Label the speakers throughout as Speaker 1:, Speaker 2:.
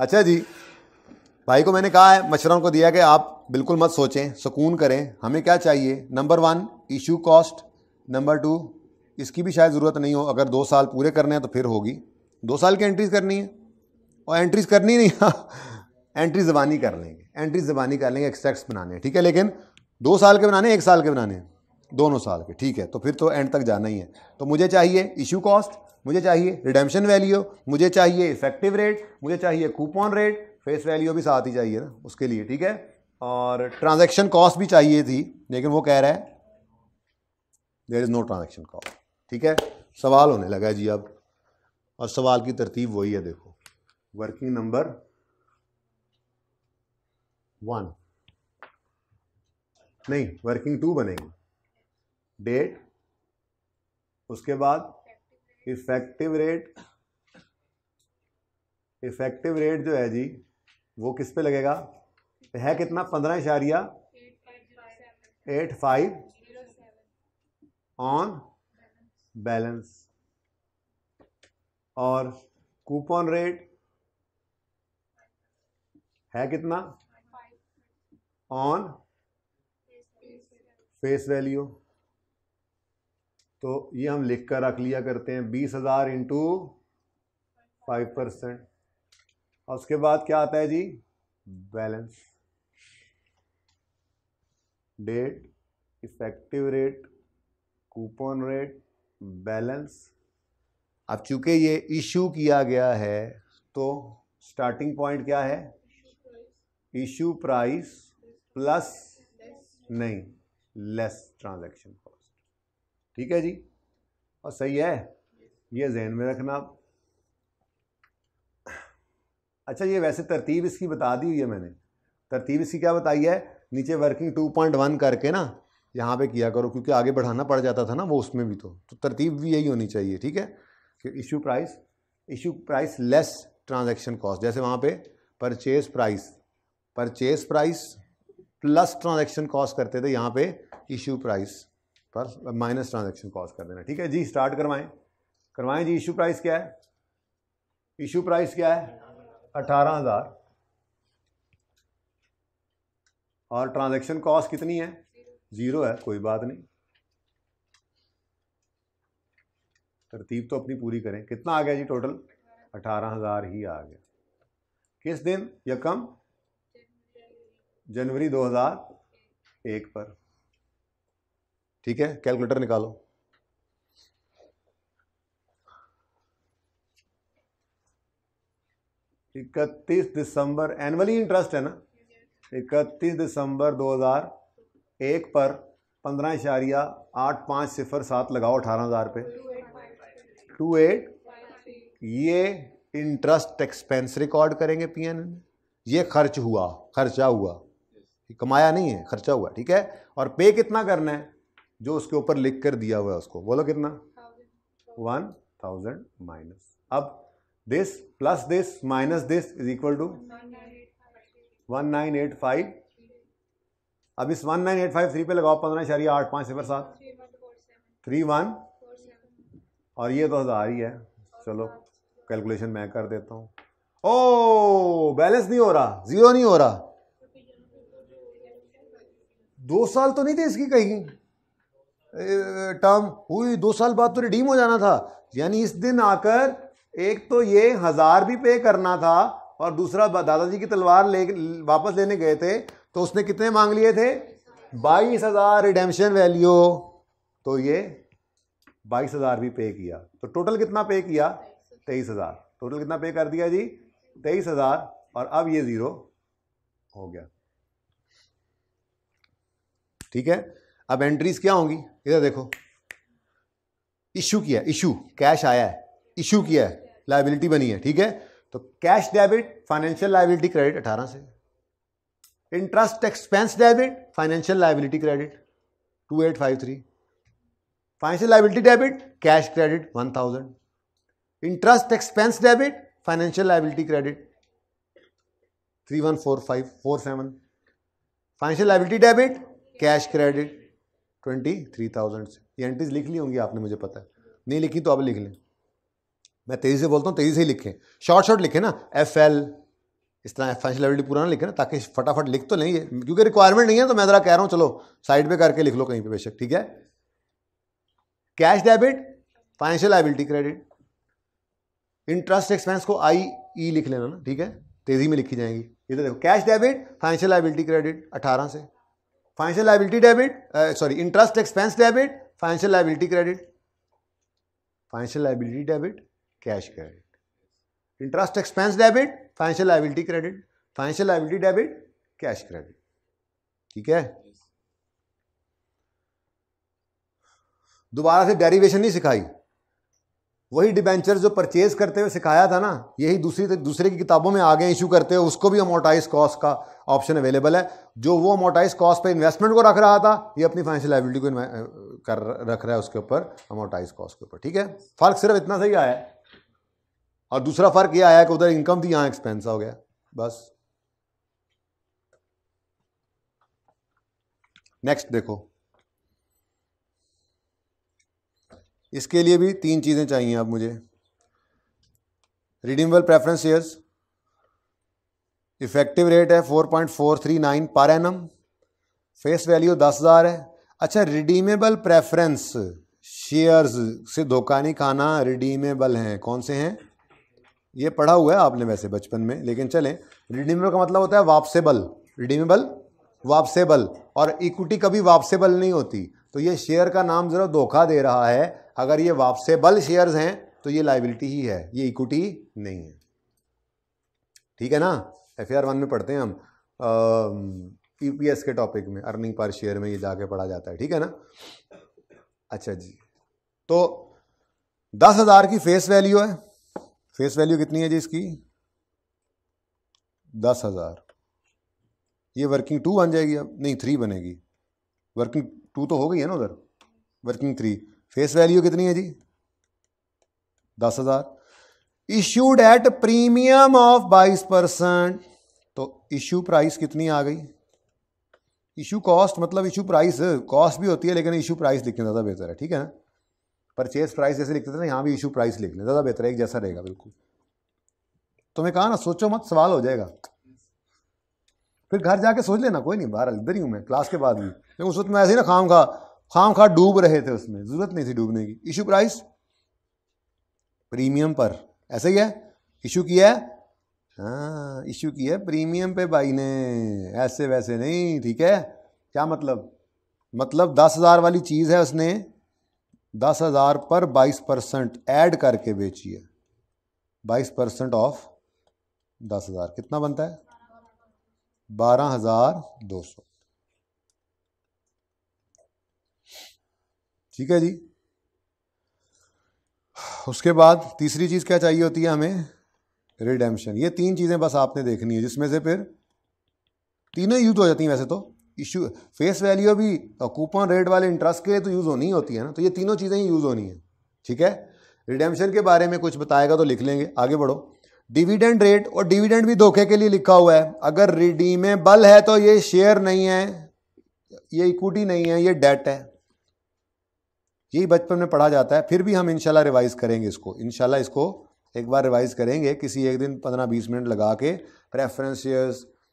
Speaker 1: अच्छा जी भाई को मैंने कहा है मच्छरों को दिया कि आप बिल्कुल मत सोचें सुकून करें हमें क्या चाहिए number one issue cost number two इसकी भी शायद ज़रूरत नहीं हो अगर दो साल पूरे करने हैं तो फिर होगी दो साल की एंट्रीज करनी है और एंट्रीज करनी नहीं एंट्री हाँ, जबानी कर लेंगे एंट्री जबानी कर लेंगे एक्सट्रैक्ट्स बनाने हैं ठीक है लेकिन दो साल के बनाने एक साल के बनाने दोनों साल के ठीक है तो फिर तो एंड तक जाना ही है तो मुझे चाहिए इशू कॉस्ट मुझे चाहिए रिडेम्शन वैल्यू मुझे चाहिए इफेक्टिव रेट मुझे चाहिए कूपन रेट फेस वैल्यू भी साथ ही चाहिए ना उसके लिए ठीक है और ट्रांजैक्शन कॉस्ट भी चाहिए थी लेकिन वो कह रहा है there is no transaction cost ठीक है सवाल होने लगा जी अब और सवाल की तरतीब वही है देखो वर्किंग नंबर वन नहीं वर्किंग टू बनेगी डेट उसके बाद इफेक्टिव रेट इफेक्टिव रेट जो है जी वो किस पे लगेगा है कितना पंद्रह इशारिया एट फाइव ऑन बैलेंस और कूपन रेट है कितना ऑन फेस वैल्यू तो ये हम लिख कर रख लिया करते हैं बीस हज़ार इंटू फाइव परसेंट और उसके बाद क्या आता है जी balance date effective rate coupon rate balance अब चूंकि ये इशू किया गया है तो स्टार्टिंग पॉइंट क्या है इशू प्राइस प्लस नहीं लेस ट्रांजैक्शन ठीक है जी और सही है ये जहन में रखना आप अच्छा ये वैसे तरतीब इसकी बता दी हुई है मैंने तरतीब इसकी क्या बताई है नीचे वर्किंग टू पॉइंट वन करके ना यहाँ पे किया करो क्योंकि आगे बढ़ाना पड़ जाता था ना वो उसमें भी तो तो तरतीब भी यही होनी चाहिए ठीक है कि issue price issue price less transaction cost जैसे वहाँ पे purchase price purchase price plus transaction cost करते थे यहाँ पे इशू प्राइस पर माइनस ट्रांजेक्शन कॉज कर देना ठीक है जी स्टार्ट करवाएं करवाएं जी इशू प्राइस क्या है इशू प्राइस क्या है अठारह हज़ार और ट्रांजेक्शन कॉस्ट कितनी है ज़ीरो है कोई बात नहीं तरतीब तो अपनी पूरी करें कितना आ गया जी टोटल अठारह हज़ार ही आ गया किस दिन यकम जनवरी दो हजार एक पर ठीक है कैलकुलेटर निकालो इकतीस दिसंबर एनुअली इंटरेस्ट है ना इकतीस दिसंबर 2001 पर पंद्रह इशारिया आठ पाँच सिफर सात लगाओ अठारह हज़ार पे टू एट ये इंटरेस्ट एक्सपेंस रिकॉर्ड करेंगे पी एन ये खर्च हुआ खर्चा हुआ कमाया नहीं है खर्चा हुआ ठीक है और पे कितना करना है जो उसके ऊपर लिख कर दिया हुआ है उसको बोलो कितना वन थाउजेंड माइनस अब this plus this minus this is equal to one nine eight five अब इस one nine eight five three पे लगाओ पंद्रह शरीय आठ पाँच सिफर सात थ्री वन और ये तो हज़ार ही है चलो कैलकुलेशन मैं कर देता हूँ ओ oh, बैलेंस नहीं हो रहा जीरो नहीं हो रहा दो साल तो नहीं थे इसकी कहीं टर्म हुई दो साल बाद तो रिडीम हो जाना था यानी इस दिन आकर एक तो ये हज़ार भी पे करना था और दूसरा दादाजी की तलवार ले वापस लेने गए थे तो उसने कितने मांग लिए थे बाईस हज़ार रिडेम्शन वैल्यू तो ये बाईस हज़ार भी पे किया तो टोटल कितना पे किया तेईस हज़ार टोटल कितना पे कर दिया जी तेईस हज़ार और अब ये ज़ीरो हो गया ठीक है अब एंट्रीज क्या होंगी इधर देखो इशू किया इशू कैश आया है इशू किया है लाइबिलिटी बनी है ठीक है तो cash debit financial liability credit अठारह से interest expense debit financial liability credit two eight five three financial liability debit cash credit one thousand interest expense debit financial liability credit three one four five four seven financial liability debit cash credit twenty three thousand ये entries लिख ली होंगी आपने मुझे पता है नहीं लिखी तो अब लिख लें मैं तेज़ी से बोलता हूँ तेज़ी से ही लिखें शॉर्ट शॉर्ट लिखें ना एफ एल इस तरह फाइनेंशियल लाइबिलिटी पूरा ना लिखे ना ताकि फटाफट लिख तो नहीं क्योंकि रिक्वायरमेंट नहीं है तो मैं ज़रा कह रहा हूँ चलो साइड पे करके लिख लो कहीं पे बेशक ठीक है cash debit financial liability credit interest expense को आई ई e लिख लेना ना ठीक है तेज़ी में लिखी जाएंगी इधर तो देखो cash debit financial liability credit अठारह से financial liability debit sorry interest expense debit financial liability credit financial liability debit cash credit interest expense debit financial liability credit financial liability debit cash credit ठीक है दोबारा से derivation नहीं सिखाई वही debenture जो परचेज करते हुए सिखाया था ना यही दूसरी दूसरे की किताबों में आगे इशू करते हुए उसको भी अमोटाइज कॉस्ट का ऑप्शन अवेलेबल है जो वो अमोटाइज कॉस्ट पे इन्वेस्टमेंट को रख रहा था ये अपनी फाइनेंशियल लाइबिलिटी को कर रख रहा है उसके ऊपर अमोटाइज कॉस्ट के ऊपर ठीक है फर्क सिर्फ इतना सही आया है और दूसरा फर्क ये आया कि उधर इनकम थी यहाँ एक्सपेंस हो गया बस नेक्स्ट देखो इसके लिए भी तीन चीज़ें चाहिए आप मुझे redeemable preference shares effective rate है four point four three nine per annum face value दस हज़ार है अच्छा रिडीमेबल प्रेफरेंस शेयर्स से धोखा नहीं खाना रिडीमेबल हैं कौन से हैं ये पढ़ा हुआ है आपने वैसे बचपन में लेकिन चलें रिडीमेबल का मतलब होता है वापसेबल रिडीमेबल वापसेबल और इक्विटी कभी वापसेबल नहीं होती तो ये शेयर का नाम ज़रा धोखा दे रहा है अगर ये वापसेबल शेयर्स हैं तो ये लाइबिलिटी ही है ये इक्विटी नहीं है ठीक है ना एफ आर वन में पढ़ते हैं हम ई पी एस के टॉपिक में अर्निंग पर शेयर में ये जाके पढ़ा जाता है ठीक है ना अच्छा जी तो दस हज़ार की फेस वैल्यू है फेस वैल्यू कितनी है जी इसकी दस हज़ार ये वर्किंग टू बन जाएगी अब नहीं थ्री बनेगी वर्किंग टू तो हो गई है ना उधर वर्किंग थ्री फेस वैल्यू कितनी है जी दस हजार इश्यूड एट प्रीमियम ऑफ बाईस परसेंट तो इश्यू प्राइस कितनी आ गई इशू कॉस्ट मतलब इशू प्राइस कॉस्ट भी होती है लेकिन इशू प्राइस लिखने ज़्यादा बेहतर है ठीक है ना परचेज प्राइस जैसे लिखते थे ना यहाँ भी इशू प्राइस लिख लें ज़्यादा बेहतर है एक जैसा रहेगा बिल्कुल तो मैं कहा ना सोचो मत सवाल हो जाएगा फिर घर जाके सोच लेना कोई नहीं बाहर इधर ही हूँ मैं क्लास के बाद भी लेकिन उस वक्त मैं ऐसे ही ना खाऊंगा खाम खा डूब रहे थे उसमें जरूरत नहीं थी डूबने की इशू प्राइस प्रीमियम पर ऐसा ही है इशू किया है इशू हाँ, किया है प्रीमियम पे भाई ने ऐसे वैसे नहीं ठीक है क्या मतलब मतलब दस हज़ार वाली चीज़ है उसने दस हज़ार पर बाईस परसेंट ऐड करके बेची है बाईस परसेंट ऑफ दस हज़ार कितना बनता है बारह हज़ार दो सौ ठीक है जी उसके बाद तीसरी चीज़ क्या चाहिए होती है हमें रिडेम्पशन ये तीन चीज़ें बस आपने देखनी है जिसमें से फिर तीनों यूज हो जाती हैं वैसे तो इशू फेस वैल्यू भी कूपन रेट वाले इंटरेस्ट के लिए तो यूज़ होनी ही होती है ना तो ये तीनों चीज़ें ही यूज़ होनी है ठीक है रिडेम्पशन के बारे में कुछ बताएगा तो लिख लेंगे आगे बढ़ो डिविडेंड रेट और डिविडेंड भी धोखे के लिए लिखा हुआ है अगर रिडीमेबल है तो ये शेयर नहीं है ये इक्विटी नहीं है ये डेट है यही बचपन में पढ़ा जाता है फिर भी हम इनशाला रिवाइज करेंगे इसको इनशाला इसको एक बार रिवाइज करेंगे किसी एक दिन पंद्रह बीस मिनट लगा के प्रेफरेंस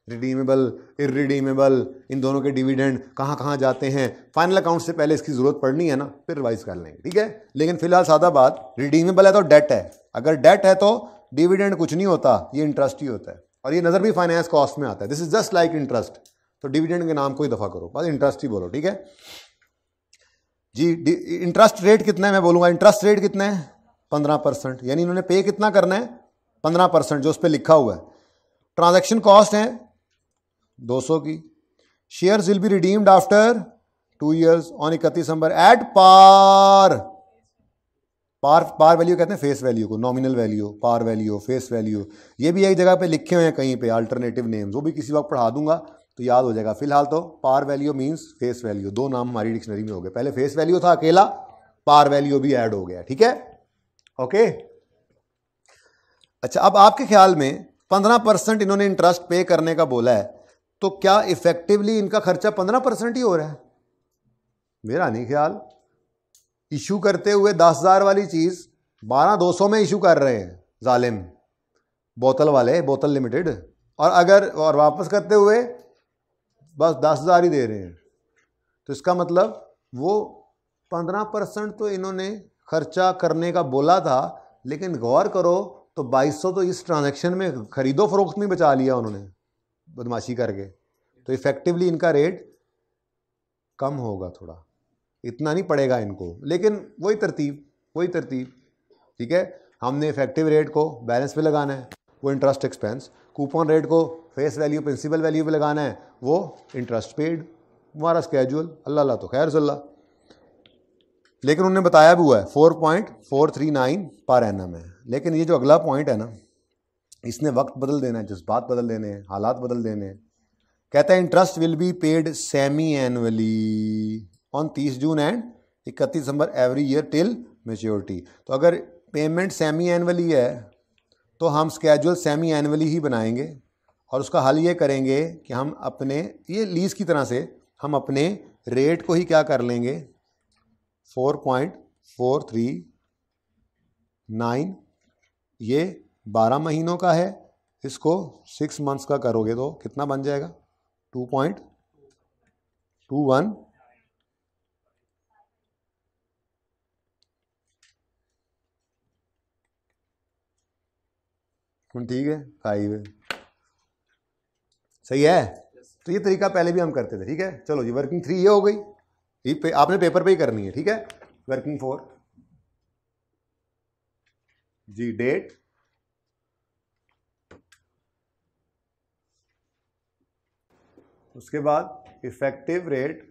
Speaker 1: रिडीमेबल इरिडीमेबल इन दोनों के डिविडेंड कहाँ कहाँ जाते हैं फाइनल अकाउंट से पहले इसकी ज़रूरत पड़नी है ना फिर रिवाइज कर लेंगे ठीक है लेकिन फिलहाल सादा बात रिडीमेबल है तो डेट है अगर डेट है तो डिविडेंड कुछ नहीं होता ये इंटरेस्ट ही होता है और ये नज़र भी फाइनेंस कॉस्ट में आता है this is just like interest तो डिविडेंड के नाम को ही दफ़ा करो बस इंटरेस्ट ही बोलो ठीक है जी इंटरेस्ट रेट कितना है मैं बोलूंगा इंटरेस्ट रेट कितना है पंद्रह परसेंट यानी इन्होंने पे कितना करना है पंद्रह परसेंट जो उस पर लिखा हुआ है ट्रांजैक्शन कॉस्ट है दो सौ की shares will be redeemed after two years on इकतीस नंबर at par par par value कहते हैं फेस वैल्यू को nominal value par value face value ये भी एक जगह पे लिखे हुए हैं कहीं पे अल्टरनेटिव नेम्स वो भी किसी वक्त पढ़ा दूंगा तो याद हो जाएगा फिलहाल तो par value means face value दो नाम हमारी डिक्शनरी में हो गए पहले फेस वैल्यू था अकेला पार वैल्यू भी ऐड हो गया ठीक है ओके अच्छा अब आपके ख्याल में पंद्रह परसेंट इन्होंने इंटरेस्ट पे करने का बोला है तो क्या इफेक्टिवली इनका खर्चा पंद्रह परसेंट ही हो रहा है मेरा नहीं ख्याल इशू करते हुए दस हज़ार वाली चीज़ बारह दो सौ में इशू कर रहे हैं जालिम बोतल वाले बोतल लिमिटेड और अगर और वापस करते हुए बस दस हज़ार ही दे रहे हैं तो इसका मतलब वो पंद्रह परसेंट तो इन्होंने खर्चा करने का बोला था लेकिन गौर करो तो बाईस सौ तो इस ट्रांजेक्शन में ख़रीदो फरोख्त में बचा लिया उन्होंने बदमाशी करके तो इफ़ेक्टिवली इनका रेट कम होगा थोड़ा इतना नहीं पड़ेगा इनको लेकिन वही तरतीब वही तरतीब ठीक है हमने इफ़ेक्टिव रेट को बैलेंस पे लगाना है वो इंटरेस्ट एक्सपेंस कूपन रेट को फेस वैल्यू प्रिंसिपल वैल्यू पे लगाना है वो इंटरेस्ट पेड हमारा स्केजुअल अल्लाह अल्लाह तो खैर सल्ला लेकिन उन्होंने बताया भी हुआ है four point four three nine per annum है लेकिन ये जो अगला पॉइंट है ना इसने वक्त बदल देना है जज्बात बदल देने हैं हालात बदल देने हैं कहता है interest will be paid semi annually on तीस जून एंड इकतीस दिसंबर एवरी ईयर टिल मेच्योरिटी तो अगर पेमेंट सेमी एनुअली है तो हम स्केजुअल सेमी एनअली ही बनाएंगे और उसका हल ये करेंगे कि हम अपने ये लीज़ की तरह से हम अपने रेट को ही क्या कर लेंगे four point four three nine ये बारह महीनों का है इसको सिक्स मंथ्स का करोगे तो कितना बन जाएगा टू पॉइंट टू वन हूँ ठीक है फाइव सही है तो ये तरीका पहले भी हम करते थे ठीक है चलो जी वर्किंग थ्री ये हो गई पे, आपने पेपर पे ही करनी है ठीक है वर्किंग फोर जी डेट उसके बाद इफेक्टिव रेट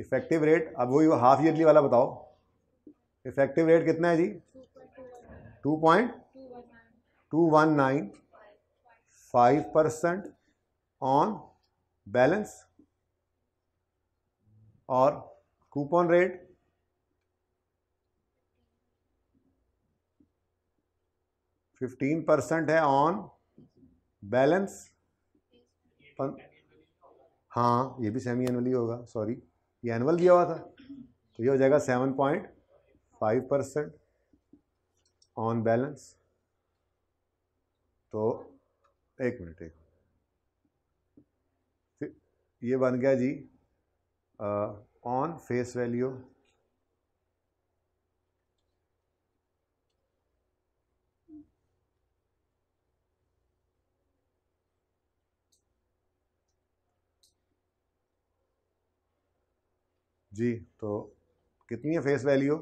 Speaker 1: इफेक्टिव रेट अब वही हाफ ईयरली वाला बताओ इफेक्टिव रेट कितना है जी two point two one nine five percent on balance और कूपन रेट फिफ्टीन परसेंट है ऑन बैलेंस हाँ ये भी सेमी एनुअली होगा सॉरी ये एनुअल दिया हुआ था तो ये हो जाएगा seven point five percent on balance तो एक मिनट एक फिर ये बन गया जी ऑन फेस वैल्यू जी तो कितनी है फेस वैल्यू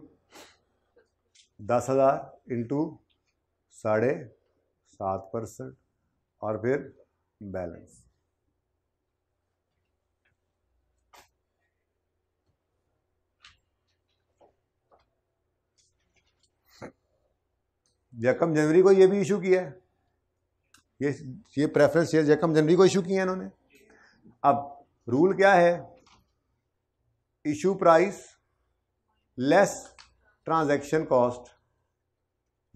Speaker 1: दस हज़ार इंटू साढ़े सात परसेंट और फिर बैलेंस यकम जनवरी को ये भी इशू किया है ये ये प्रेफरेंस शेयर यकम जनवरी को इशू किए हैं इन्होंने अब रूल क्या है issue price less transaction cost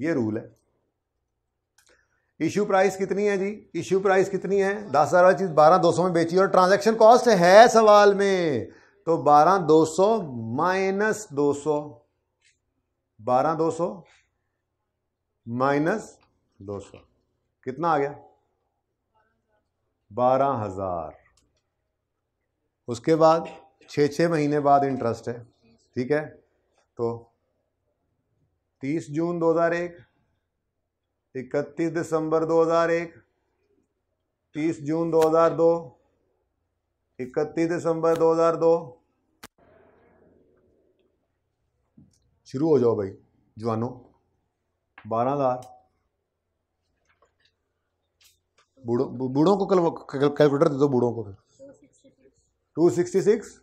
Speaker 1: ये रूल है इश्यू प्राइस कितनी है जी इश्यू प्राइस कितनी है दस हज़ार वाली चीज़ बारह दो सौ में बेची और ट्रांजैक्शन कॉस्ट है सवाल में तो बारह दो सौ माइनस दो सौ बारह दो सौ माइनस दो सौ कितना आ गया बारह हजार उसके बाद छः छः महीने बाद इंटरेस्ट है ठीक है तो तीस जून दो हज़ार एक इकतीस दिसंबर 2001 30 जून 2002 इकतीस दिसंबर 2002 शुरू हो जाओ भाई जवानो बारह हज़ार बूढ़ों बूढ़ों को कैलकुलेटर दे दो बूढ़ों को टू सिक्सटी सिक्स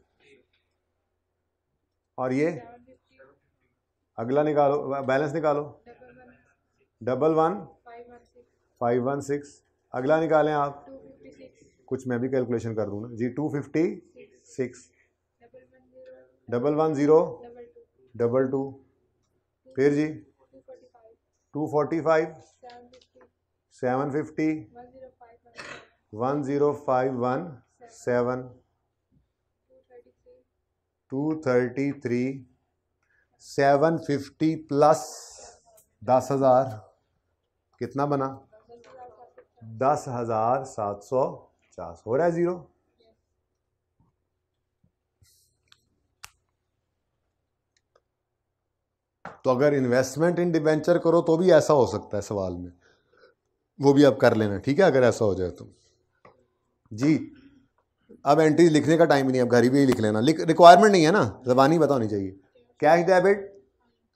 Speaker 1: और ये अगला निकालो बैलेंस निकालो double one five one six अगला निकालें आप कुछ मैं भी कैलकुलेशन कर दूँ ना जी two fifty six double one zero double two फिर जी two forty five seven fifty one zero five one seven two thirty three seven fifty plus दस हज़ार कितना बना दस हजार सात सौ पचास हो रहा है ज़ीरो तो अगर इन्वेस्टमेंट इन डिवेंचर करो तो भी ऐसा हो सकता है सवाल में वो भी आप कर लेना ठीक है अगर ऐसा हो जाए तो जी अब एंट्री लिखने का टाइम ही नहीं अब घर ही भी लिख लेना रिक्वायरमेंट नहीं है ना जबानी बतानी चाहिए cash debit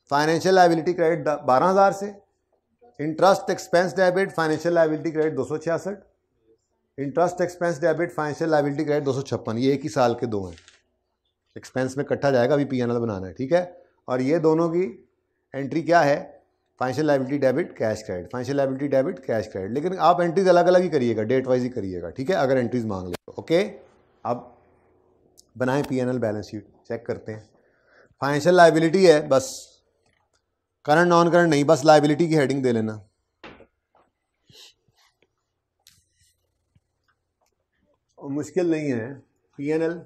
Speaker 1: financial liability credit बारह हज़ार से interest expense debit financial liability credit दो सौ छियासठ interest expense debit financial liability credit दो सौ छप्पन ये एक ही साल के दो हैं एक्सपेंस में इकट्ठा जाएगा अभी पी बनाना है ठीक है और ये दोनों की एंट्री क्या है financial liability debit cash credit financial liability debit cash credit लेकिन आप एंट्रीज अलग अलग ही करिएगा डेट वाइज ही करिएगा ठीक है अगर एंट्रीज मांग ले ओके तो, अब बनाएं पी बैलेंस शीट चेक करते हैं फाइनेंशियल लाइबिलिटी है बस करंट नॉन करंट नहीं बस लाइबिलिटी की हेडिंग दे लेना मुश्किल नहीं है पी एन एल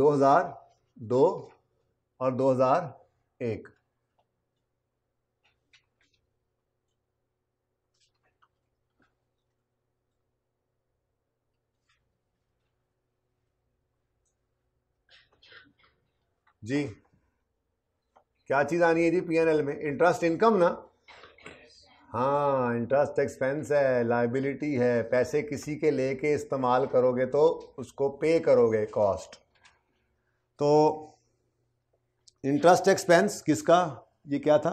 Speaker 1: दो हजार दो और दो हजार एक जी क्या चीज़ आनी है जी पीएनएल में इंटरेस्ट इनकम ना हाँ इंटरेस्ट एक्सपेंस है लाइबिलिटी है पैसे किसी के लेके इस्तेमाल करोगे तो उसको पे करोगे कॉस्ट तो इंटरेस्ट एक्सपेंस किसका ये क्या था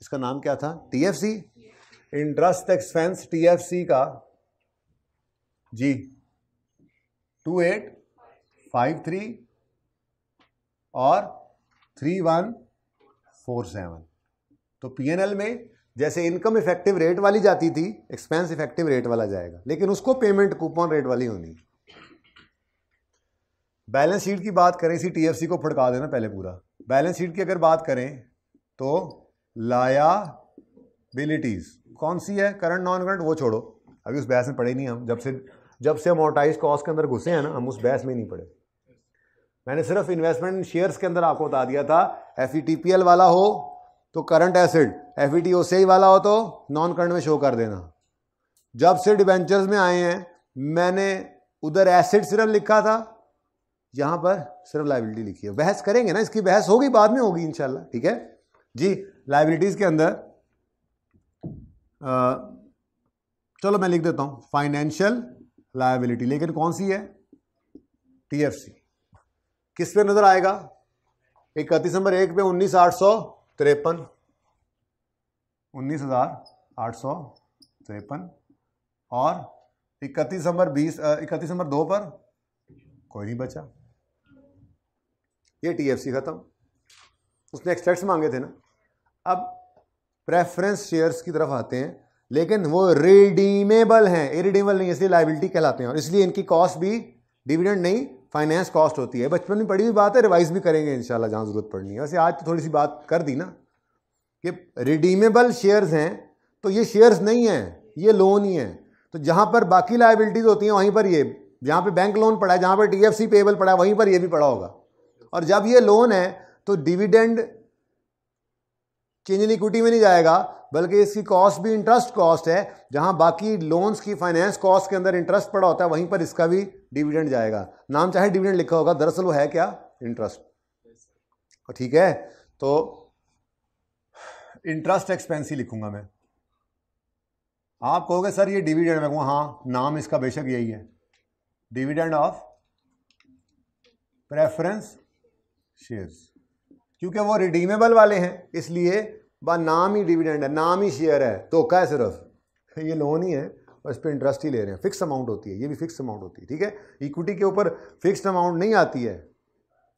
Speaker 1: इसका नाम क्या था टीएफसी इंटरेस्ट एक्सपेंस टीएफसी का जी टू एट फाइव थ्री और थ्री वन फोर सेवन तो एल में जैसे इनकम इफेक्टिव रेट वाली जाती थी एक्सपेंस इफेक्टिव रेट वाला जाएगा लेकिन उसको पेमेंट कूपन रेट वाली होनी बैलेंस शीट की बात करें इसी टीएफसी को फड़का देना पहले पूरा बैलेंस शीट की अगर बात करें तो लायाबिलिटीज कौन सी है करंट नॉन करंट वो छोड़ो अभी उस बहस में पड़े नहीं हम जब से जब से हम ऑटाइज कॉस्ट के अंदर घुसे हैं ना हम उस बहस में नहीं पड़े मैंने सिर्फ इन्वेस्टमेंट इन शेयर्स के अंदर आपको बता दिया था एफ e वाला हो तो करंट एसिड एफ ई वाला हो तो नॉन करंट में शो कर देना जब से डिवेंचर्स में आए हैं मैंने उधर एसिड सिर्फ लिखा था यहाँ पर सिर्फ लाइबिलिटी लिखी है बहस करेंगे ना इसकी बहस होगी बाद में होगी इनशाला ठीक है जी लाइबिलिटीज़ के अंदर आ, चलो मैं लिख देता हूँ फाइनेंशियल लाइबिलिटी लेकिन कौन सी है टी किस पे नजर आएगा इकतीस नंबर एक पे उन्नीस आठ सौ तिरपन उन्नीस हजार आठ सौ तिरपन और इकतीस नंबर बीस इकतीस नंबर दो पर कोई नहीं बचा ये टीएफसी खत्म उसने एक्सट्रैक्ट्स मांगे थे ना अब प्रेफरेंस शेयर्स की तरफ आते हैं लेकिन वो रिडीमेबल हैं इरिडीमेबल नहीं इसलिए लाइबिलिटी कहलाते हैं और इसलिए इनकी कॉस्ट भी डिविडेंड नहीं फाइनेंस कॉस्ट होती है बचपन में पढ़ी हुई बात है रिवाइज भी करेंगे शाला जहाँ ज़रूरत पड़नी है वैसे आज तो थोड़ी सी बात कर दी ना कि रिडीमेबल शेयर्स हैं तो ये शेयर्स नहीं हैं ये लोन ही हैं तो जहाँ पर बाकी लाइबिलिटीज़ होती हैं वहीं पर ये जहाँ पे बैंक लोन पड़ा है जहाँ पर सी पेबल पड़ा है वहीं पर ये भी पड़ा होगा और जब ये लोन है तो डिविडेंड चेंज इन इक्विटी में नहीं जाएगा बल्कि इसकी कॉस्ट भी इंटरेस्ट कॉस्ट है जहां बाकी लोन्स की फाइनेंस कॉस्ट के अंदर इंटरेस्ट पड़ा होता है वहीं पर इसका भी डिविडेंड जाएगा नाम चाहे डिविडेंड लिखा होगा दरअसल वो है क्या इंटरेस्ट ठीक है तो इंटरेस्ट एक्सपेंस ही लिखूंगा मैं आप कहोगे सर ये डिविडेंड मैं हाँ नाम इसका बेशक यही है डिविडेंड ऑफ प्रेफरेंस शेयर्स क्योंकि वो रिडीमेबल वाले हैं इसलिए बा नाम ही डिविडेंड है नाम ही शेयर है धोखा है सिर्फ ये लोन ही है और इस पर इंटरेस्ट ही ले रहे हैं फिक्स अमाउंट होती है ये भी फिक्स अमाउंट होती है ठीक है इक्विटी के ऊपर फिक्स अमाउंट नहीं आती है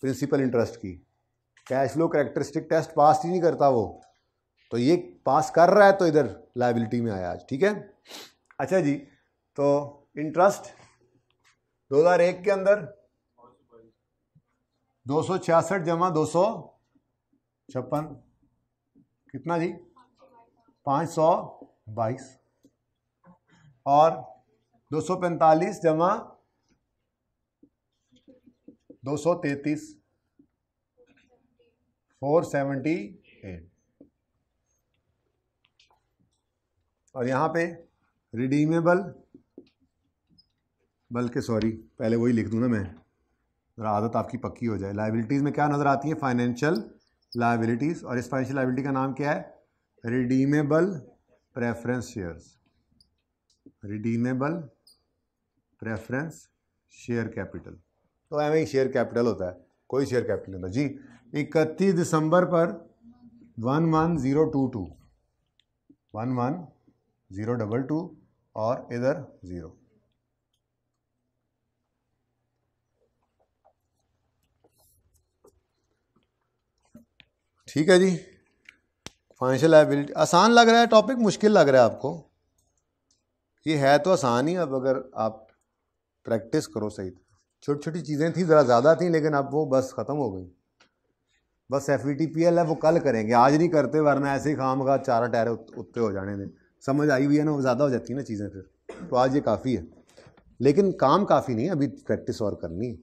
Speaker 1: प्रिंसिपल इंटरेस्ट की cash flow characteristic test pass ही नहीं करता वो तो ये पास कर रहा है तो इधर लाइबिलिटी में आया आज ठीक है अच्छा जी तो इंटरेस्ट दो हज़ार एक के अंदर दो सौ छियासठ जमा दो सौ छप्पन कितना जी पाँच सौ बाईस और दो सौ पैंतालीस जमा दो सौ तैतीस फोर सेवेंटी एट और यहाँ पे रिडीमेबल बल्कि सॉरी पहले वही लिख दूँ ना मैं ज़रा आदत आपकी पक्की हो जाए लाइबिलिटीज़ में क्या नज़र आती है फाइनेंशियल लाइबिलिटीज़ और इस फाइनेंशियल लाइबिलिटी का नाम क्या है redeemable preference shares redeemable preference share capital तो एम शेयर कैपिटल होता है कोई शेयर कैपिटल नहीं होता जी इकतीस दिसंबर पर one one zero two two one one zero double two और इधर ज़ीरो ठीक है जी फाइनेंशियल लाइबिलिटी आसान लग रहा है टॉपिक मुश्किल लग रहा है आपको ये है तो आसान ही अब अगर आप प्रैक्टिस करो सही तो। छोटी छोटी चीज़ें थी ज़रा ज़्यादा थी लेकिन अब वो बस ख़त्म हो गई बस एफ टी पी एल है वो कल करेंगे आज नहीं करते वरना ऐसे ही खाम खा चारा टायर उत्ते हो जाने दें समझ आई हुई है ना वो ज़्यादा हो जाती है ना चीज़ें फिर तो आज ये काफ़ी है लेकिन काम काफ़ी नहीं है अभी प्रैक्टिस और करनी है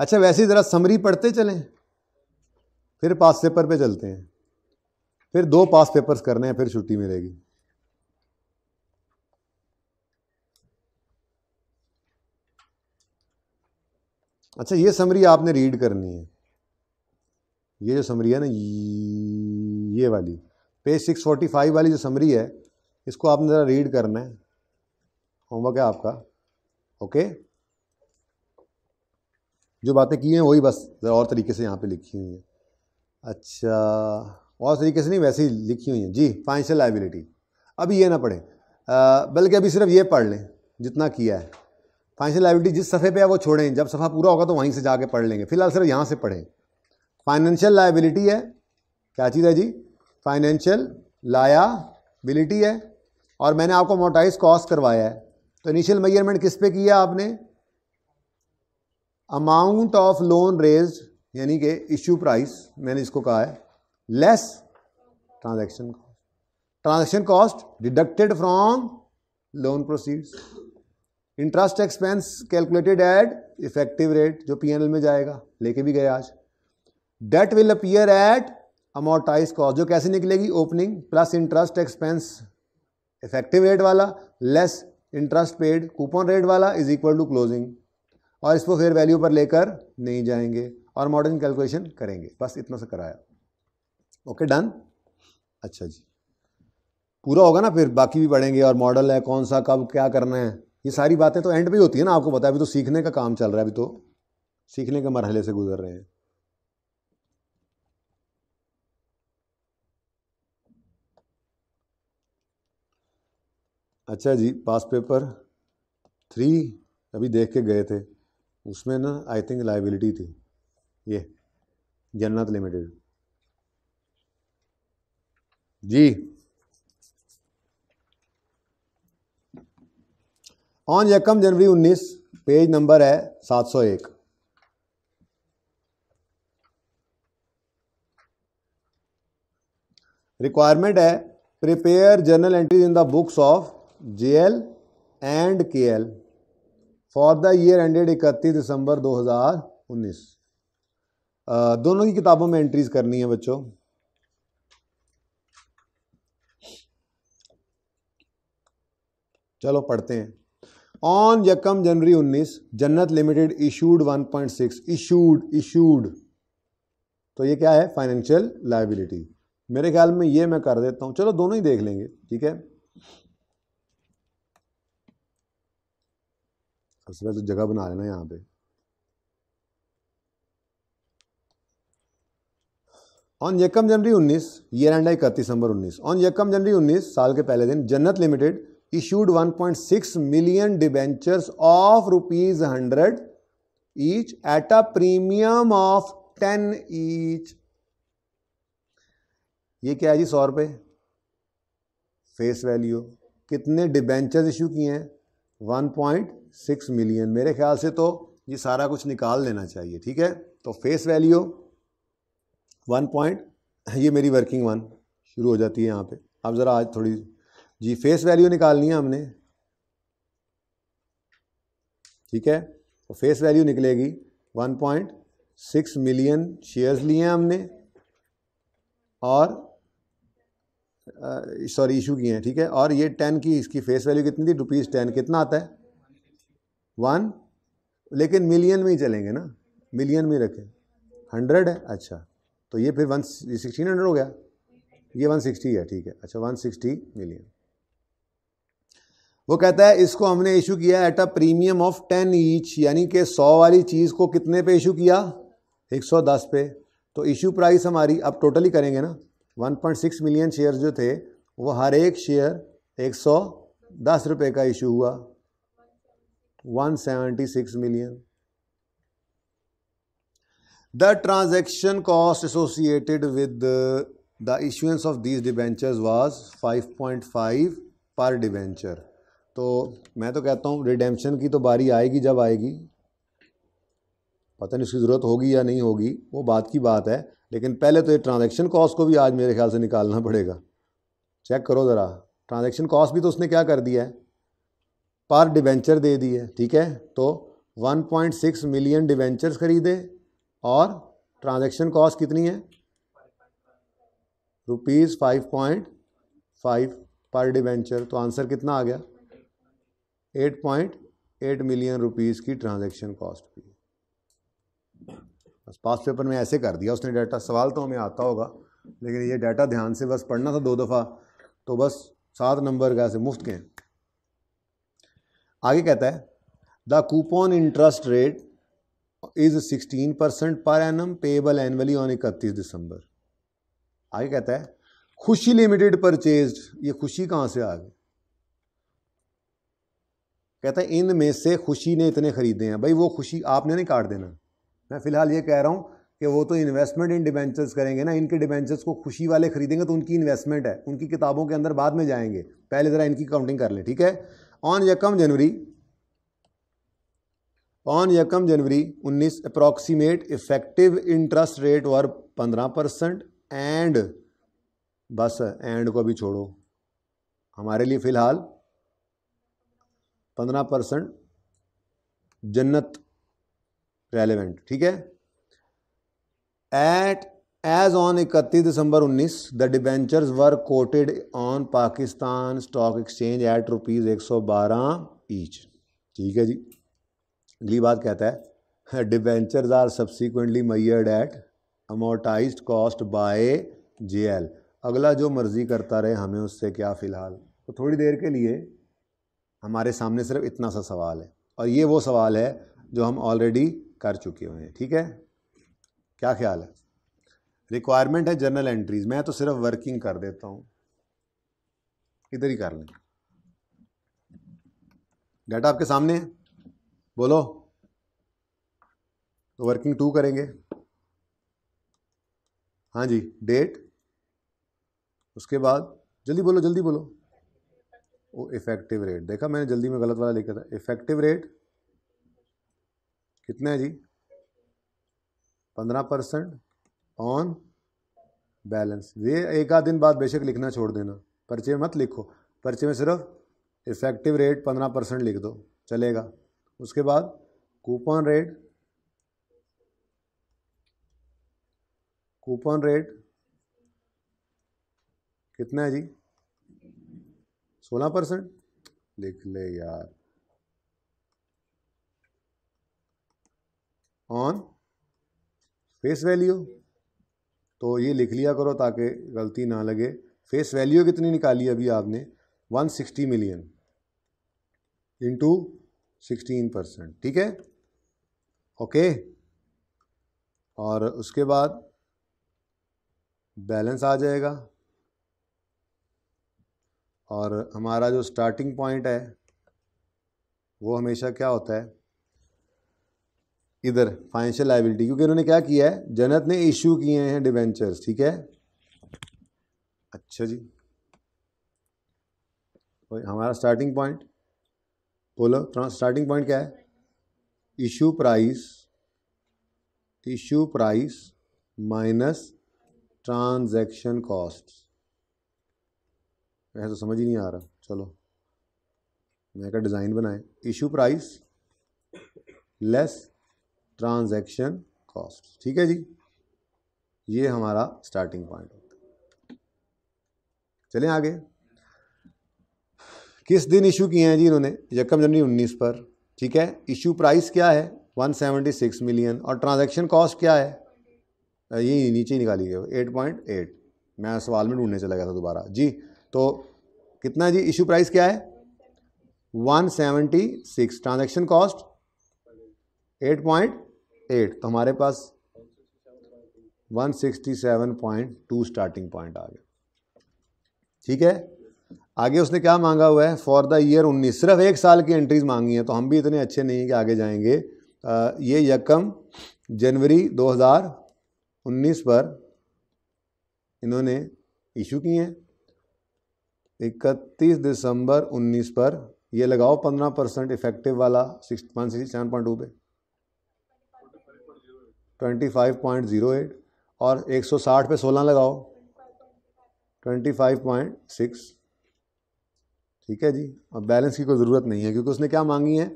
Speaker 1: अच्छा वैसे ही ज़रा समरी पढ़ते चलें फिर पास पेपर पे चलते हैं फिर दो पास पेपर्स करने हैं फिर छुट्टी मिलेगी अच्छा ये समरी आपने रीड करनी है ये जो समरी है ना ये वाली पेज सिक्स फोर्टी फाइव वाली जो समरी है इसको आपने ज़रा रीड करना है होमवर्क है आपका ओके जो बातें की हैं वही बस ज़रा और तरीके से यहाँ पे लिखी हुई हैं अच्छा और तरीके से नहीं वैसे ही लिखी हुई हैं जी फाइनेंशियल लाइबिलिटी अभी ये ना पढ़ें बल्कि अभी सिर्फ ये पढ़ लें जितना किया है फाइनेंशियल लाइबिलिटी जिस सफ़े पे है वो छोड़ें जब सफ़ा पूरा होगा तो वहीं से जाके पढ़ लेंगे फिलहाल सिर्फ यहाँ से पढ़ें फाइनेंशियल लाइबिलिटी है क्या चीज़ है जी फाइनेंशियल लायाबिलिटी है और मैंने आपको मोटाइज कॉस्ट करवाया है तो इनिशियल मेजरमेंट किस पे किया आपने अमाउंट ऑफ लोन रेज यानी कि इश्यू प्राइस मैंने इसको कहा है less transaction transaction cost deducted from loan proceeds interest expense calculated at effective rate जो पीएनएल में जाएगा लेके भी गए आज date will appear at amortised cost जो कैसे निकलेगी opening plus interest expense effective rate वाला less interest paid coupon rate वाला इज इक्वल टू क्लोजिंग और इसको फेयर वैल्यू पर लेकर नहीं जाएंगे और मॉडर्न कैलकुलेशन करेंगे बस इतना सा कराया ओके डन अच्छा जी पूरा होगा ना फिर बाकी भी पढ़ेंगे और मॉडल है कौन सा कब क्या करना है ये सारी बातें तो एंड पे होती है ना आपको पता है अभी तो सीखने का काम चल रहा है अभी तो सीखने के मरहले से गुजर रहे हैं अच्छा जी पास पेपर थ्री अभी देख के गए थे उसमें ना आई थिंक लाइबिलिटी थी ये जन्नत लिमिटेड जी ऑन यकम जनवरी 19 पेज नंबर है 701 रिक्वायरमेंट है prepare journal entries in the books of J L and K L for the year ended इकतीस दिसंबर 2019 दोनों की किताबों में एंट्रीज करनी है बच्चों चलो पढ़ते हैं ऑन यकम जनवरी 19 जन्नत लिमिटेड इशूड 1.6 इशूड इशूड तो ये क्या है फाइनेंशियल लाइबिलिटी मेरे ख्याल में ये मैं कर देता हूँ चलो दोनों ही देख लेंगे ठीक है सबसे पहले तो जगह बना लेना यहाँ पे ऑन यकम जनवरी 19 ईयर एंड आई इकतीस नंबर 19 ऑन यकम जनवरी 19 साल के पहले दिन Jannat limited issued 1.6 million debentures of rupees hundred each at a premium of ten each ये क्या है जी सौ रुपये फेस वैल्यू कितने डिबेंचर्स इशू किए हैं सिक्स मिलियन मेरे ख्याल से तो ये सारा कुछ निकाल लेना चाहिए ठीक है तो फेस वैल्यू वन पॉइंट ये मेरी वर्किंग वन शुरू हो जाती है यहाँ पे अब ज़रा आज थोड़ी जी फेस वैल्यू निकालनी है हमने ठीक है तो फेस वैल्यू निकलेगी one point six million shares लिए हैं हमने और सॉरी इशू किए हैं ठीक है और ये टेन की इसकी फेस वैल्यू कितनी थी रुपीज़ टेन कितना आता है वन लेकिन मिलियन में ही चलेंगे ना मिलियन में रखें हंड्रेड है अच्छा तो ये फिर वन सिक्सटीन हंड्रेड हो गया ये वन सिक्सटी है ठीक है अच्छा वन सिक्सटी मिलियन वो कहता है इसको हमने इशू किया at a premium of ten each यानी कि सौ वाली चीज़ को कितने पे इशू किया एक सौ दस पे तो इशू प्राइस हमारी अब टोटली करेंगे ना one point six million share जो थे वो हर एक शेयर एक सौ दस रुपये का इशू हुआ 176 million. The transaction cost associated with the, the issuance of these debentures was 5.5 पर debenture तो मैं तो कहता हूँ रिडेम्पशन की तो बारी आएगी जब आएगी पता नहीं उसकी ज़रूरत होगी या नहीं होगी वो बात की बात है लेकिन पहले तो ये ट्रांजैक्शन कॉस्ट को भी आज मेरे ख्याल से निकालना पड़ेगा चेक करो ज़रा ट्रांजैक्शन कॉस्ट भी तो उसने क्या कर दिया है पर डिवेंचर दे दिए ठीक है तो 1.6 मिलियन डिवेंचर्स खरीदे और ट्रांजैक्शन कॉस्ट कितनी है rupees five point five per debenture तो आंसर कितना आ गया eight point eight million rupees की ट्रांजैक्शन कॉस्ट भी बस पास पेपर में ऐसे कर दिया उसने डाटा सवाल तो हमें आता होगा लेकिन ये डाटा ध्यान से बस पढ़ना था दो दफ़ा तो बस सात नंबर का से मुफ्त के हैं आगे कहता है the coupon interest rate is 16 percent per annum payable annually on इकतीस दिसंबर आगे कहता है खुशी लिमिटेड परचेज ये खुशी कहां से आ गई कहता है इन में से खुशी ने इतने खरीदे हैं भाई वो खुशी आपने नहीं काट देना मैं फिलहाल ये कह रहा हूं कि वो तो इन्वेस्टमेंट इन डिबेंचर्स करेंगे ना इनके डिबेंचर्स को खुशी वाले खरीदेंगे तो उनकी इन्वेस्टमेंट है उनकी किताबों के अंदर बाद में जाएंगे पहले ज़रा इनकी काउंटिंग कर ले ठीक है ऑन यकम जनवरी ऑन यकम जनवरी 19 approximate effective interest rate were 15 percent and बस एंड को भी छोड़ो हमारे लिए फ़िलहाल 15 परसेंट जन्नत रेलेवेंट ठीक है एट एज ऑन इकतीस दिसंबर 19, the debentures were quoted on Pakistan stock exchange at rupees एक ईच ठीक है जी अगली बात कहता है debentures are subsequently measured at amortised cost by J अगला जो मर्जी करता रहे हमें उससे क्या फ़िलहाल तो थोड़ी देर के लिए हमारे सामने सिर्फ इतना सा सवाल है और ये वो सवाल है जो हम ऑलरेडी कर चुके हुए हैं ठीक है क्या ख्याल है रिक्वायरमेंट है जर्नल एंट्रीज मैं तो सिर्फ वर्किंग कर देता हूँ इधर ही कर लें डाटा आपके सामने है बोलो तो वर्किंग टू करेंगे हाँ जी डेट उसके बाद जल्दी बोलो जल्दी बोलो वो इफेक्टिव रेट देखा मैंने जल्दी में गलत वाला लिखा था इफेक्टिव रेट कितना है जी पंद्रह परसेंट ऑन बैलेंस ये एक आध दिन बाद बेशक लिखना छोड़ देना पर्चे में मत लिखो पर्चे में सिर्फ इफेक्टिव रेट पंद्रह परसेंट लिख दो चलेगा उसके बाद कूपन रेट कूपन रेट कितना है जी सोलह परसेंट लिख ले यार ऑन फेस वैल्यू तो ये लिख लिया करो ताकि गलती ना लगे फेस वैल्यू कितनी निकाली अभी आपने 160 मिलियन इनटू सिक्सटीन परसेंट ठीक है ओके और उसके बाद बैलेंस आ जाएगा और हमारा जो स्टार्टिंग पॉइंट है वो हमेशा क्या होता है इधर फाइनेंशियल लाइबिलिटी क्योंकि इन्होंने क्या किया है जनत ने इशू किए हैं डिवेंचर्स ठीक है अच्छा जी हमारा स्टार्टिंग पॉइंट बोलो स्टार्टिंग पॉइंट क्या है issue price issue price minus transaction cost ऐसा तो समझ ही नहीं आ रहा चलो मैं क्या डिज़ाइन बनाए issue price less transaction cost ठीक है जी ये हमारा स्टार्टिंग पॉइंट होता है चलें आगे किस दिन इशू किए हैं जी इन्होंने यकम जनवरी उन्नीस पर ठीक है इशू प्राइस क्या है 176 मिलियन और ट्रांजैक्शन कॉस्ट क्या है ये नीचे ही निकाली गई एट पॉइंट एट मैं सवाल में ढूंढने चला गया था दोबारा जी तो कितना जी इशू प्राइस क्या है 176 transaction cost eight point eight तो हमारे पास one sixty seven point two starting point आ गया ठीक है आगे उसने क्या मांगा हुआ है फॉर द ईयर उन्नीस सिर्फ एक साल की एंट्रीज मांगी हैं तो हम भी इतने अच्छे नहीं हैं कि आगे जाएंगे आ, ये यकम जनवरी 2019 पर इन्होंने इशू किए हैं इकतीस दिसंबर 19 पर ये लगाओ 15 परसेंट इफेक्टिव वाला six one sixty seven point two पे twenty five point zero eight और एक सौ साठ पे सोलह लगाओ ट्वेंटी फाइव पॉइंट सिक्स ठीक है जी और बैलेंस की कोई ज़रूरत नहीं है क्योंकि उसने क्या मांगी है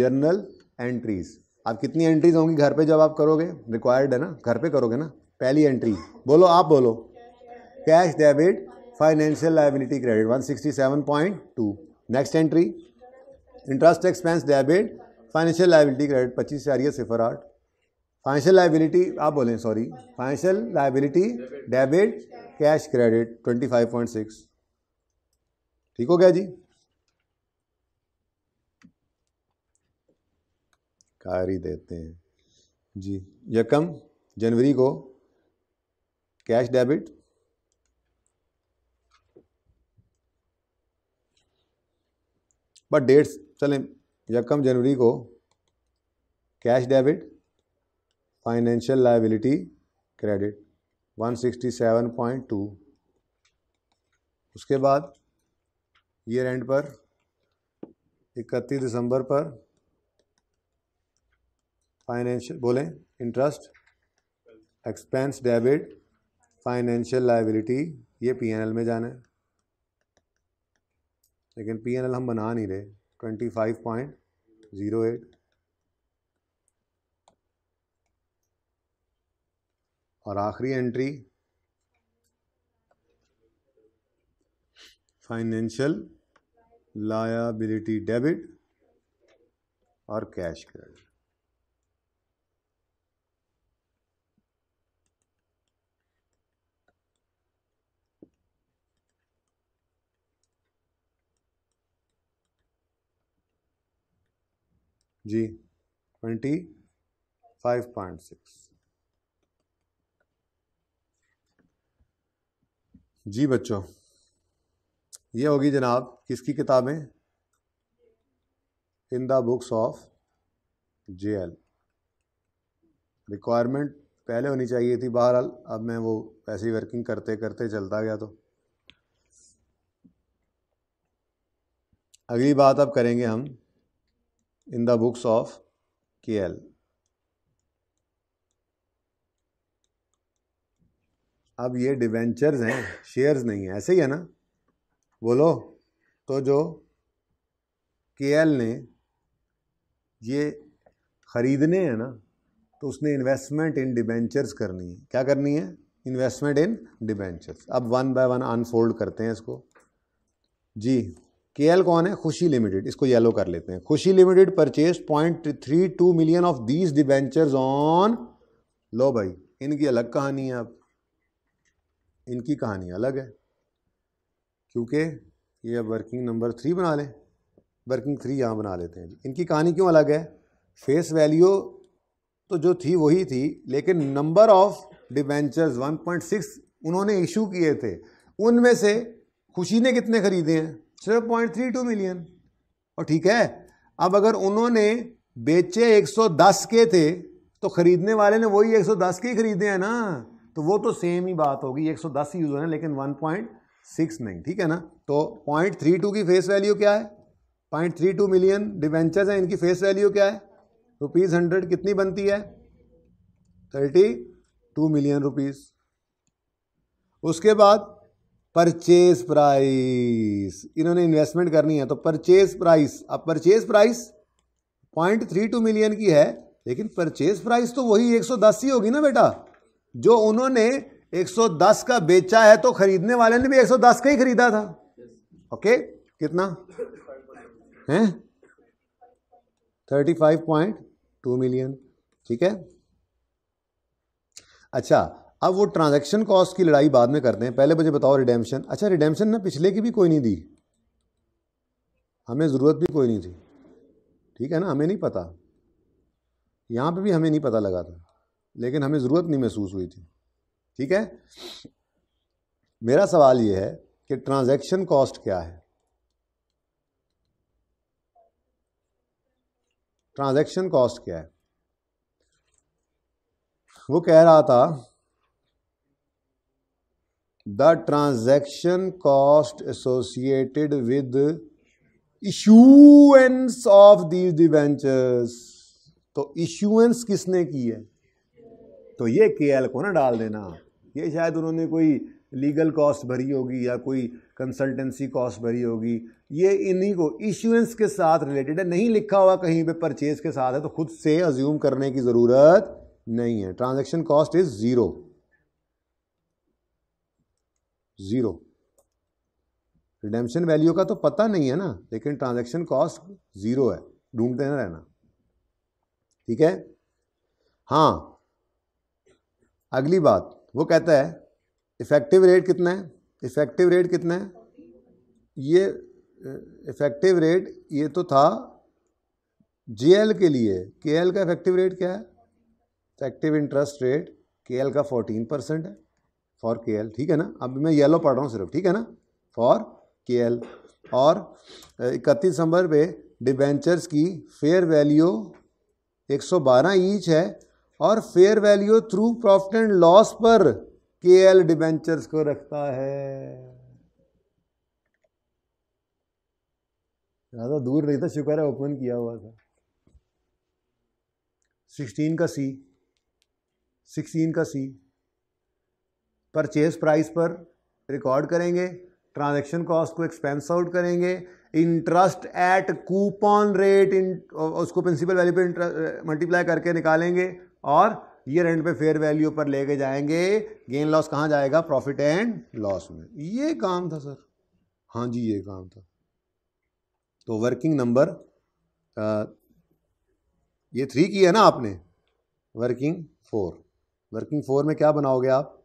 Speaker 1: जर्नल एंट्रीज आप कितनी एंट्रीज होंगी घर पे जब आप करोगे रिक्वायर्ड है ना घर पे करोगे ना पहली एंट्री बोलो आप बोलो cash debit financial liability credit 167.2 next entry interest expense debit financial liability credit पच्चीस चार सिफर आठ फाइनेंशियल लाइबिलिटी आप बोलें sorry financial liability debit cash credit twenty five point six ठीक हो गया जी ही देते हैं जी यकम जनवरी को कैश डेबिट बट डेट्स चलें यकम जनवरी को cash debit financial liability credit 167.2 उसके बाद ईयर एंड पर 31 दिसंबर पर फाइनेंशियल बोलें interest expense debit financial liability ये पीएनएल में जाना है लेकिन पीएनएल हम बना नहीं रहे twenty five point zero eight और आखिरी एंट्री फाइनेंशियल लायाबिलिटी डेबिट और कैश क्रेडिट जी ट्वेंटी फाइव पॉइंट सिक्स जी बच्चों ये होगी जनाब किसकी किताबें in the books of J L requirement पहले होनी चाहिए थी बहरहाल अब मैं वो ऐसी वर्किंग करते करते चलता गया तो अगली बात अब करेंगे हम in the books of K L अब ये डिवेंचर्स हैं शेयर्स नहीं हैं ऐसे ही है ना बोलो तो जो के ने ये ख़रीदने हैं ना तो उसने इन्वेस्टमेंट इन डिबेंचर्स करनी है क्या करनी है इन्वेस्टमेंट इन डिबेंचर्स अब वन बाय वन अनफोल्ड करते हैं इसको जी के एल कौन है खुशी लिमिटेड इसको येलो कर लेते हैं Khushi limited purchase point three two million of these debentures on लो भाई इनकी अलग कहानी है अब इनकी कहानी अलग है क्योंकि ये वर्किंग नंबर थ्री बना लें वर्किंग थ्री यहाँ बना लेते हैं इनकी कहानी क्यों अलग है फेस वैल्यू तो जो थी वही थी लेकिन नंबर ऑफ डिबेंचर्स 1.6 उन्होंने इशू किए थे उनमें से खुशी ने कितने खरीदे हैं सिर्फ पॉइंट थ्री टू मिलियन और ठीक है अब अगर उन्होंने बेचे 110 के थे तो खरीदने वाले ने वही 110 के ही खरीदे हैं ना तो वो तो सेम ही बात होगी 110 ही यूज़ होना लेकिन 1.6 नहीं ठीक है ना तो 0.32 की फेस वैल्यू क्या है 0.32 मिलियन डिवेंचर्स हैं इनकी फेस वैल्यू क्या है रुपीज़ हंड्रेड कितनी बनती है थर्टी टू मिलियन रुपीज़ उसके बाद परचेज प्राइस इन्होंने इन्वेस्टमेंट करनी है तो परचेज प्राइस अब purchase price point three two million की है लेकिन परचेज प्राइस तो वही एक सौ दस ही होगी ना बेटा जो उन्होंने 110 का बेचा है तो खरीदने वाले ने भी 110 का ही खरीदा था ओके कितना है 35.2 मिलियन ठीक है अच्छा अब वो ट्रांजैक्शन कॉस्ट की लड़ाई बाद में करते हैं पहले मुझे बताओ रिडेम्शन अच्छा रिडेम्शन ना पिछले की भी कोई नहीं दी हमें ज़रूरत भी कोई नहीं थी ठीक है ना हमें नहीं पता यहाँ पे भी हमें नहीं पता लगा था लेकिन हमें ज़रूरत नहीं महसूस हुई थी ठीक है मेरा सवाल ये है कि ट्रांजैक्शन कॉस्ट क्या है ट्रांजैक्शन कॉस्ट क्या है वो कह रहा था the transaction cost associated with issuance of these debentures तो इशूएंस किसने की है तो ये के एल को ना डाल देना ये शायद उन्होंने कोई लीगल कॉस्ट भरी होगी या कोई कंसल्टेंसी कॉस्ट भरी होगी ये इन्हीं को इश्यूएंस के साथ रिलेटेड है नहीं लिखा हुआ कहीं पे परचेज के साथ है तो खुद से अज्यूम करने की ज़रूरत नहीं है transaction cost is zero zero redemption value का तो पता नहीं है ना लेकिन ट्रांजैक्शन कॉस्ट ज़ीरो है ढूंढते ना रहना ठीक है हाँ अगली बात वो कहता है इफ़ेक्टिव रेट कितना है इफ़ेक्टिव रेट कितना है ये इफ़ेक्टिव रेट ये तो था जीएल के लिए केएल का इफ़ेक्टिव रेट क्या है इफ़ेक्टिव इंटरेस्ट रेट केएल का फोर्टीन परसेंट है फॉर केएल ठीक है ना अब मैं येलो पढ़ रहा हूँ सिर्फ ठीक है ना फॉर केएल और इकतीस दिसंबर पे डिबेंचर्स की फेयर वैल्यू 112 सौ ईच है और fair value through profit and loss पर के एल डिबेंचर्स को रखता है ज़्यादा दूर नहीं था शुक्र है ओपन किया हुआ था 16 का सी सिक्सटीन का सी परचेज प्राइस पर रिकॉर्ड करेंगे ट्रांजैक्शन कॉस्ट को एक्सपेंस आउट करेंगे interest at coupon rate in उसको प्रिंसिपल वैल्यू पर मल्टीप्लाई करके निकालेंगे और ईयर एंड पे फेयर वैल्यू पर लेके जाएंगे गेन लॉस कहाँ जाएगा प्रॉफिट एंड लॉस में ये काम था सर हाँ जी ये काम था तो वर्किंग नंबर ये थ्री की है ना आपने वर्किंग फोर वर्किंग फोर में क्या बनाओगे आप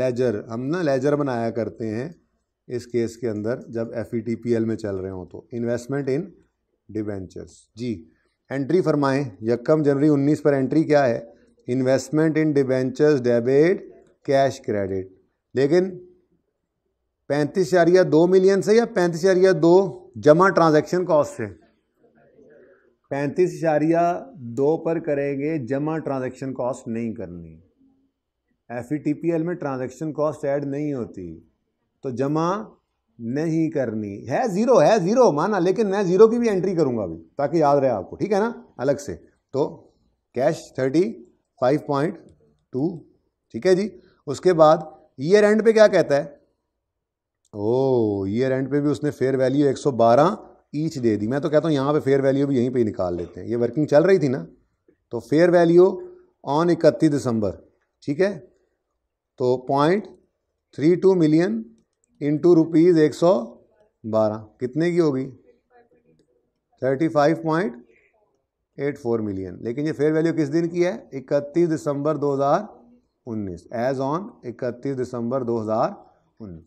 Speaker 1: लेजर हम ना लेजर बनाया करते हैं इस केस के अंदर जब एफ e में चल रहे हो तो इन्वेस्टमेंट इन डिवेंचर्स जी एंट्री फरमाएं यकम जनवरी 19 पर एंट्री क्या है investment in debentures debit cash credit लेकिन पैंतीस या दो मिलियन से या पैंतीस या दो जमा ट्रांजैक्शन कॉस्ट से पैंतीस इशारिया दो पर करेंगे जमा ट्रांजैक्शन कॉस्ट नहीं करनी एफ e में ट्रांजैक्शन कॉस्ट ऐड नहीं होती तो जमा नहीं करनी है ज़ीरो है ज़ीरो माना लेकिन मैं ज़ीरो की भी एंट्री करूँगा अभी ताकि याद रहे आपको ठीक है ना अलग से तो cash thirty five point two ठीक है जी उसके बाद ईयर एंड पे क्या कहता है ओ ईयर एंड पे भी उसने फेयर वैल्यू 112 ईच दे दी मैं तो कहता हूँ यहाँ पे फेयर वैल्यू भी यहीं पे ही निकाल लेते हैं ये वर्किंग चल रही थी ना तो फेयर वैल्यू ऑन इकतीस दिसंबर ठीक है तो point three two million into rupees एक सौ बारह कितने की होगी thirty five point eight four million लेकिन ये फेयर वैल्यू किस दिन की है इकतीस दिसंबर दो हज़ार उन्नीस एज ऑन इकतीस दिसंबर दो हज़ार उन्नीस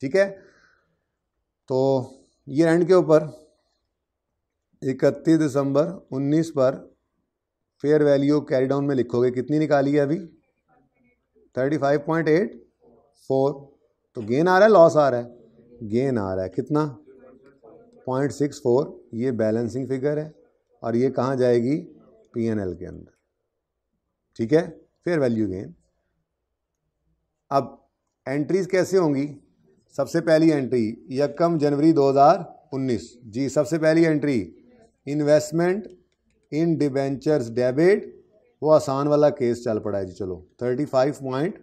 Speaker 1: ठीक है तो ये एंड के ऊपर इकतीस दिसंबर उन्नीस पर फेयर वैल्यू कैरी डाउन में लिखोगे कितनी निकाली है अभी thirty five point eight four तो गेन आ रहा है लॉस आ रहा है गेन आ रहा है कितना पॉइंट सिक्स फोर ये बैलेंसिंग फिगर है और ये कहाँ जाएगी पी एन एल के अंदर ठीक है फेयर वैल्यू गेन अब एंट्रीज कैसे होंगी सबसे पहली एंट्री यकम जनवरी 2019 जी सबसे पहली entry investment in debentures debit वो आसान वाला केस चल पड़ा है जी चलो पॉइंट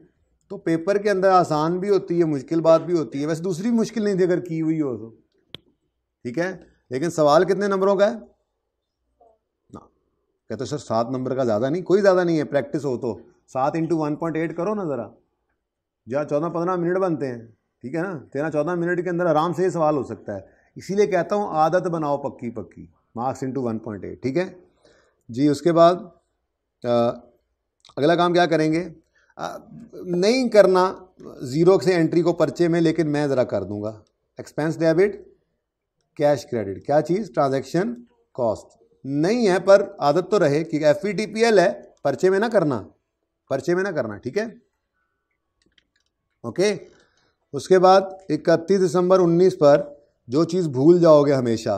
Speaker 1: तो पेपर के अंदर आसान भी होती है मुश्किल बात भी होती है वैसे दूसरी मुश्किल नहीं थी अगर की हुई हो तो ठीक है लेकिन सवाल कितने नंबरों का है ना कहते तो सर सात नंबर का ज़्यादा नहीं कोई ज़्यादा नहीं है प्रैक्टिस हो तो सात इंटू वन पॉइंट एट करो ना ज़रा जहाँ चौदह पंद्रह मिनट बनते हैं ठीक है ना तेरह चौदह मिनट के अंदर आराम से ये सवाल हो सकता है इसीलिए कहता हूँ आदत बनाओ पक्की पक्की marks into one point eight ठीक है जी उसके बाद आ, अगला काम क्या करेंगे नहीं करना ज़ीरो से एंट्री को पर्चे में लेकिन मैं ज़रा कर दूंगा एक्सपेंस डेबिट कैश क्रेडिट क्या चीज़ ट्रांजैक्शन कॉस्ट नहीं है पर आदत तो रहे कि एफ e है पर्चे में ना करना पर्चे में ना करना ठीक है ओके उसके बाद इकतीस दिसंबर 19 पर जो चीज़ भूल जाओगे हमेशा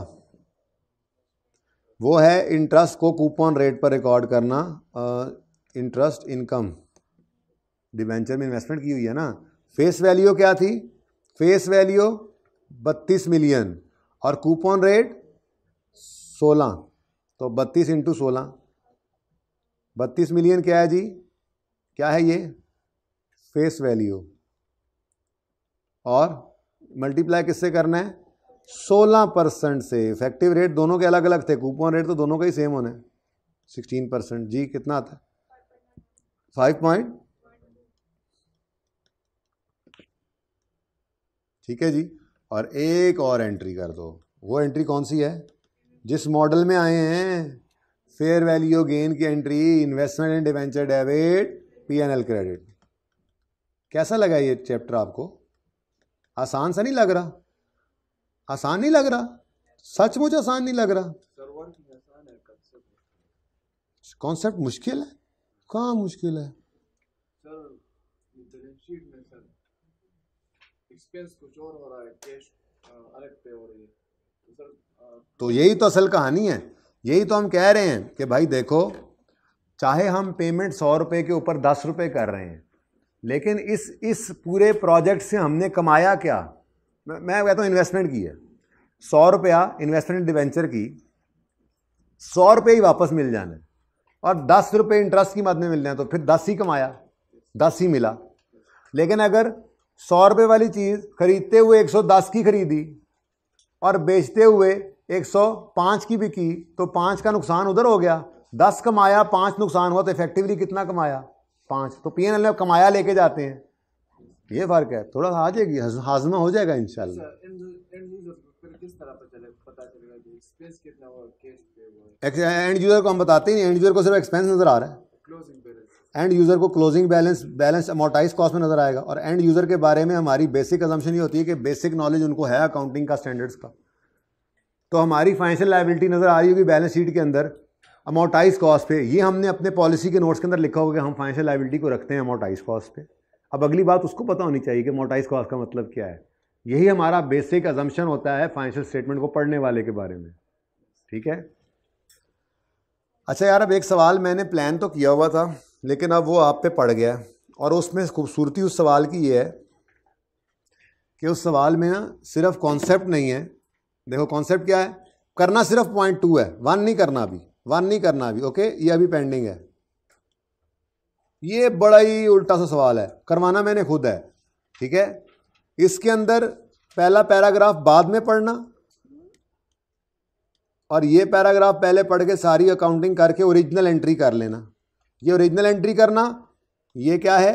Speaker 1: वो है इंटरेस्ट को कूपन रेट पर रिकॉर्ड करना इंटरेस्ट इनकम डिवेंचर में इन्वेस्टमेंट की हुई है ना फेस वैल्यू क्या थी फेस वैल्यू बत्तीस मिलियन और कूपन रेट सोलह तो बत्तीस इंटू सोलह बत्तीस मिलियन क्या है जी क्या है ये फेस वैल्यू और मल्टीप्लाई किससे करना है सोलह परसेंट से इफेक्टिव रेट दोनों के अलग अलग थे कूपन रेट तो दोनों का ही सेम होना है सिक्सटीन परसेंट जी कितना आता है फाइव पॉइंट ठीक है जी और एक और एंट्री कर दो वो एंट्री कौन सी है जिस मॉडल में आए हैं फेयर वैल्यू गेन की entry investment and debenture debit PNL credit कैसा लगा ये चैप्टर आपको आसान सा नहीं लग रहा आसान नहीं लग रहा सचमुच आसान नहीं लग रहा कॉन्सेप्ट मुश्किल है कहाँ मुश्किल है एक्सपेंस कुछ और हो रहा है कैश अलग पे हो रही है तो, तो यही तो असल कहानी है यही तो हम कह रहे हैं कि भाई देखो चाहे हम पेमेंट सौ रुपये के ऊपर दस रुपये कर रहे हैं लेकिन इस इस पूरे प्रोजेक्ट से हमने कमाया क्या मैं, मैं कहता हूँ इन्वेस्टमेंट की है सौ रुपया इन्वेस्टमेंट डिवेंचर की सौ रुपये ही वापस मिल जाने और दस रुपये इंटरेस्ट की मद में मिल जाए तो फिर दस ही कमाया दस ही मिला लेकिन अगर सौ रुपये वाली चीज़ खरीदते हुए 110 की खरीदी और बेचते हुए 105 की बिकी तो पाँच का नुकसान उधर हो गया दस कमाया पाँच नुकसान हुआ तो इफेक्टिवली कितना कमाया पाँच तो पी एन एल कमाया लेके जाते हैं ये फ़र्क है थोड़ा सा आ जाएगी हाजमा हो जाएगा इन एंड यूज़र को हम बताते हैं एंड यूज़र को सिर्फ एक्सपेंस नज़र आ रहा है एंड यूज़र को closing balance balance amortised cost में नजर आएगा और एंड यूज़र के बारे में हमारी बेसिक अजम्पन ये होती है कि बेसिक नॉलेज उनको है अकाउंटिंग का स्टैंडर्ड्स का तो हमारी फाइनेंशियल लाइबिलिटी नज़र आ रही होगी बैलेंस शीट के अंदर अमोटाइज कॉस्ट पे ये हमने अपने पॉलिसी के नोट्स के अंदर लिखा होगा कि हम फाइनेंशियल लाइबिलिटी को रखते हैं अमोटाइज कॉस्ट पे अब अगली बात उसको पता होनी चाहिए कि अमोटाइज कॉस्ट का मतलब क्या है यही हमारा बेसिक अजम्पन होता है फाइनेंशियल स्टेटमेंट को पढ़ने वाले के बारे में ठीक है अच्छा यार अब एक सवाल मैंने प्लान तो किया हुआ था लेकिन अब वो आप पे पड़ गया और उसमें खूबसूरती उस सवाल की ये है कि उस सवाल में ना सिर्फ कॉन्सेप्ट नहीं है देखो कॉन्सेप्ट क्या है करना सिर्फ पॉइंट टू है वन नहीं करना अभी वन नहीं करना अभी ओके ये अभी पेंडिंग है ये बड़ा ही उल्टा सा सवाल है करवाना मैंने खुद है ठीक है इसके अंदर पहला पैराग्राफ बाद में पढ़ना और ये पैराग्राफ पहले पढ़ के सारी अकाउंटिंग करके ओरिजिनल एंट्री कर लेना ये ओरिजिनल एंट्री करना ये क्या है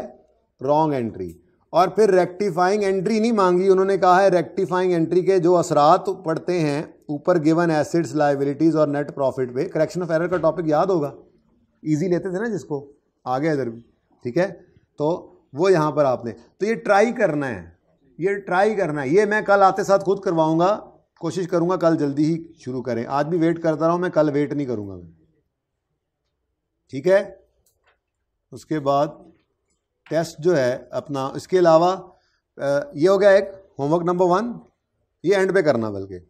Speaker 1: रॉन्ग एंट्री और फिर रेक्टिफाइंग एंट्री नहीं मांगी उन्होंने कहा है रेक्टिफाइंग एंट्री के जो असरात पड़ते हैं ऊपर गिवन एसिड्स लाइबिलिटीज़ और नेट प्रॉफिट पे करेक्शन ऑफ एरर का टॉपिक याद होगा ईजी लेते थे ना जिसको आ गया इधर भी ठीक है तो वो यहाँ पर आपने तो ये ट्राई करना है ये ट्राई करना है ये मैं कल आते साथ खुद करवाऊँगा कोशिश करूँगा कल जल्दी ही शुरू करें आज भी वेट करता रहा हूँ मैं कल वेट नहीं करूँगा मैं ठीक है उसके बाद टेस्ट जो है अपना इसके अलावा ये हो गया एक होमवर्क नंबर वन ये एंड पे करना बल्कि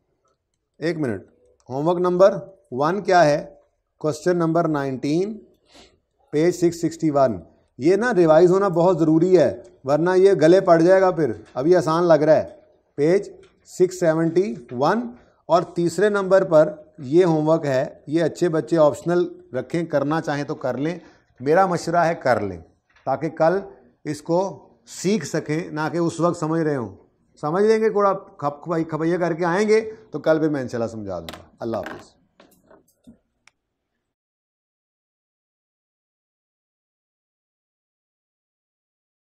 Speaker 1: एक मिनट होमवर्क नंबर वन क्या है question number nineteen page six sixty one ये ना रिवाइज होना बहुत ज़रूरी है वरना ये गले पड़ जाएगा फिर अभी आसान लग रहा है पेज सिक्स सेवेंटी वन और तीसरे नंबर पर ये होमवर्क है ये अच्छे बच्चे ऑप्शनल रखें करना चाहें तो कर लें मेरा मशरा है कर लें ताकि कल इसको सीख सकें ना कि उस वक्त समझ रहे हों समझ लेंगे थोड़ा खप खपैया करके आएंगे तो कल भी मैं इंशाल्लाह समझा दूंगा अल्लाह हाफिज़